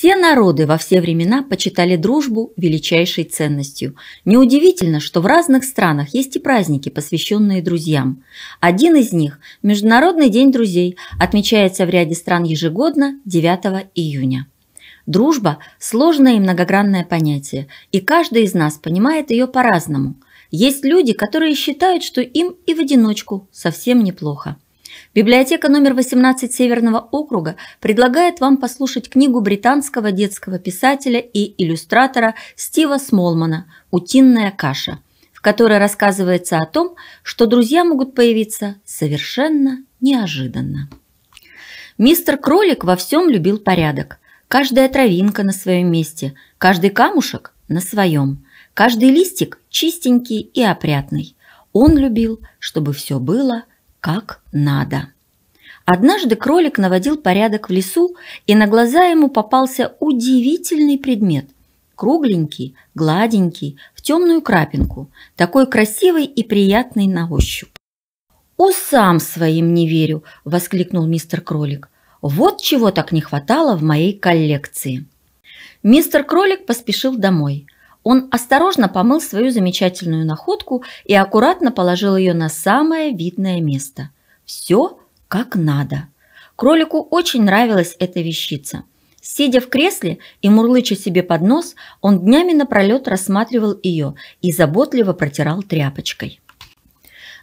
Все народы во все времена почитали дружбу величайшей ценностью. Неудивительно, что в разных странах есть и праздники, посвященные друзьям. Один из них – Международный день друзей, отмечается в ряде стран ежегодно 9 июня. Дружба – сложное и многогранное понятие, и каждый из нас понимает ее по-разному. Есть люди, которые считают, что им и в одиночку совсем неплохо. Библиотека номер 18 Северного округа предлагает вам послушать книгу британского детского писателя и иллюстратора Стива Смолмана «Утиная каша», в которой рассказывается о том, что друзья могут появиться совершенно неожиданно. Мистер Кролик во всем любил порядок. Каждая травинка на своем месте, каждый камушек на своем, каждый листик чистенький и опрятный. Он любил, чтобы все было как надо. Однажды кролик наводил порядок в лесу, и на глаза ему попался удивительный предмет – кругленький, гладенький, в темную крапинку, такой красивый и приятный на ощупь. «Усам своим не верю!» – воскликнул мистер Кролик. «Вот чего так не хватало в моей коллекции!» Мистер Кролик поспешил домой – он осторожно помыл свою замечательную находку и аккуратно положил ее на самое видное место. Все как надо. Кролику очень нравилась эта вещица. Сидя в кресле и мурлыча себе под нос, он днями напролет рассматривал ее и заботливо протирал тряпочкой.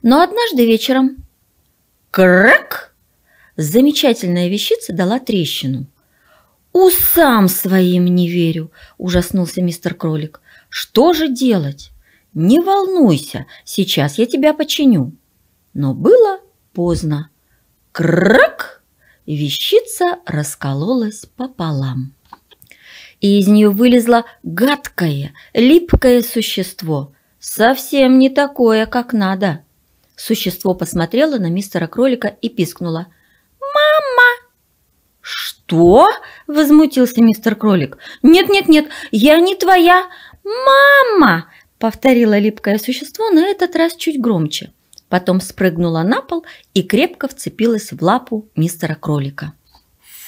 Но однажды вечером... Крак! Замечательная вещица дала трещину. «Усам своим не верю!» – ужаснулся мистер Кролик. Что же делать? Не волнуйся, сейчас я тебя починю. Но было поздно. Крак! Вещица раскололась пополам. И из нее вылезло гадкое, липкое существо, совсем не такое, как надо. Существо посмотрело на мистера кролика и пискнуло. «Мама!» «Что?» – возмутился мистер кролик. «Нет-нет-нет, я не твоя «Мама!» – повторило липкое существо, на этот раз чуть громче. Потом спрыгнула на пол и крепко вцепилась в лапу мистера кролика.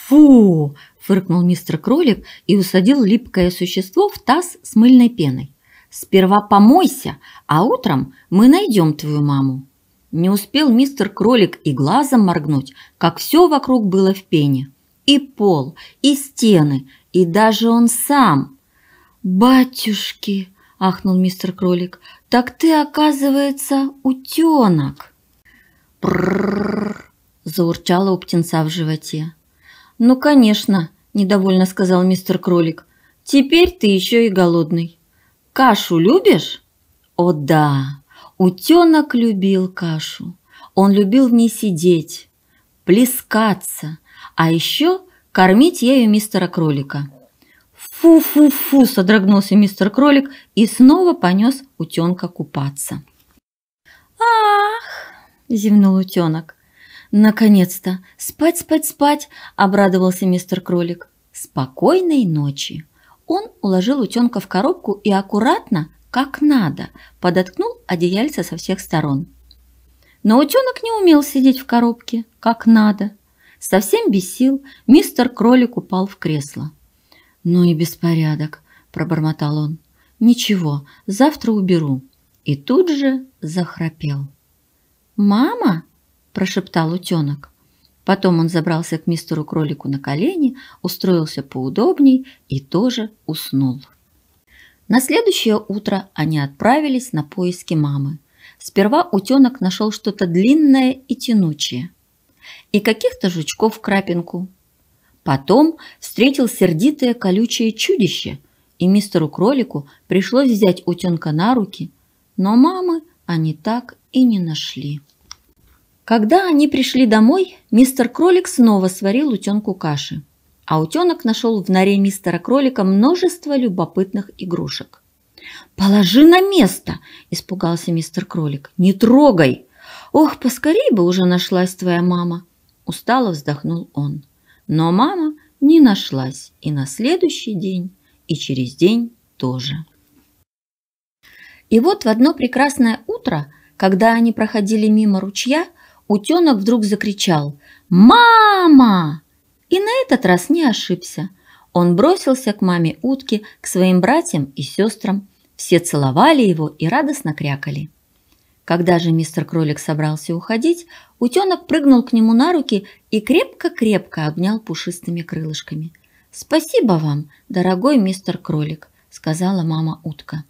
«Фу!» – фыркнул мистер кролик и усадил липкое существо в таз с мыльной пеной. «Сперва помойся, а утром мы найдем твою маму». Не успел мистер кролик и глазом моргнуть, как все вокруг было в пене. И пол, и стены, и даже он сам – «Батюшки!» – ахнул мистер Кролик. «Так ты, оказывается, утенок!» «Прррррр!» – заурчала у птенца в животе. «Ну, конечно!» – недовольно сказал мистер Кролик. «Теперь ты еще и голодный. Кашу любишь?» «О да! Утенок любил кашу. Он любил в ней сидеть, плескаться, а еще кормить ею мистера Кролика». «Фу-фу-фу!» – содрогнулся мистер Кролик и снова понес утенка купаться. «Ах!» – зевнул утенок. «Наконец-то! Спать, спать, спать!» – обрадовался мистер Кролик. «Спокойной ночи!» Он уложил утенка в коробку и аккуратно, как надо, подоткнул одеяльца со всех сторон. Но утенок не умел сидеть в коробке, как надо. Совсем без сил мистер Кролик упал в кресло. «Ну и беспорядок», – пробормотал он. «Ничего, завтра уберу». И тут же захрапел. «Мама!» – прошептал утенок. Потом он забрался к мистеру-кролику на колени, устроился поудобней и тоже уснул. На следующее утро они отправились на поиски мамы. Сперва утенок нашел что-то длинное и тянучее. И каких-то жучков крапинку – Потом встретил сердитое колючее чудище, и мистеру-кролику пришлось взять утенка на руки, но мамы они так и не нашли. Когда они пришли домой, мистер-кролик снова сварил утенку каши, а утенок нашел в норе мистера-кролика множество любопытных игрушек. «Положи на место!» – испугался мистер-кролик. «Не трогай!» «Ох, поскорей бы уже нашлась твоя мама!» – устало вздохнул он. Но мама не нашлась и на следующий день, и через день тоже. И вот в одно прекрасное утро, когда они проходили мимо ручья, утенок вдруг закричал «Мама!» И на этот раз не ошибся. Он бросился к маме утки, к своим братьям и сестрам. Все целовали его и радостно крякали. Когда же мистер Кролик собрался уходить, утенок прыгнул к нему на руки и крепко-крепко обнял пушистыми крылышками. «Спасибо вам, дорогой мистер Кролик», — сказала мама утка.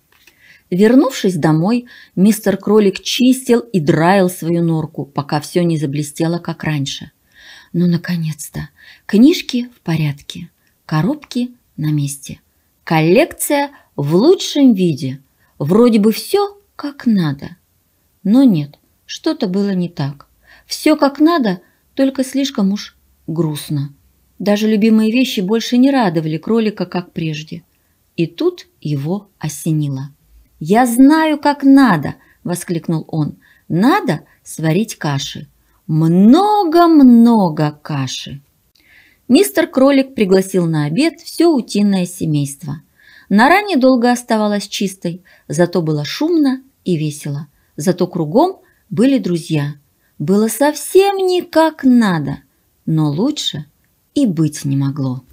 Вернувшись домой, мистер Кролик чистил и драил свою норку, пока все не заблестело, как раньше. Ну, наконец-то! Книжки в порядке, коробки на месте. Коллекция в лучшем виде. Вроде бы все как надо. Но нет, что-то было не так. Все как надо, только слишком уж грустно. Даже любимые вещи больше не радовали кролика, как прежде. И тут его осенило. «Я знаю, как надо!» – воскликнул он. «Надо сварить каши. Много-много каши!» Мистер Кролик пригласил на обед все утиное семейство. Нора недолго оставалась чистой, зато было шумно и весело – Зато кругом были друзья. Было совсем не как надо, но лучше и быть не могло.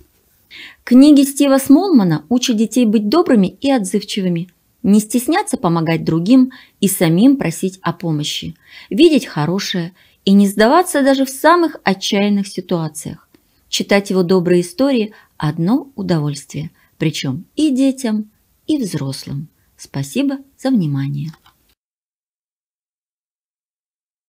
Книги Стива Смолмана учат детей быть добрыми и отзывчивыми, не стесняться помогать другим и самим просить о помощи, видеть хорошее и не сдаваться даже в самых отчаянных ситуациях. Читать его добрые истории – одно удовольствие, причем и детям, и взрослым. Спасибо за внимание.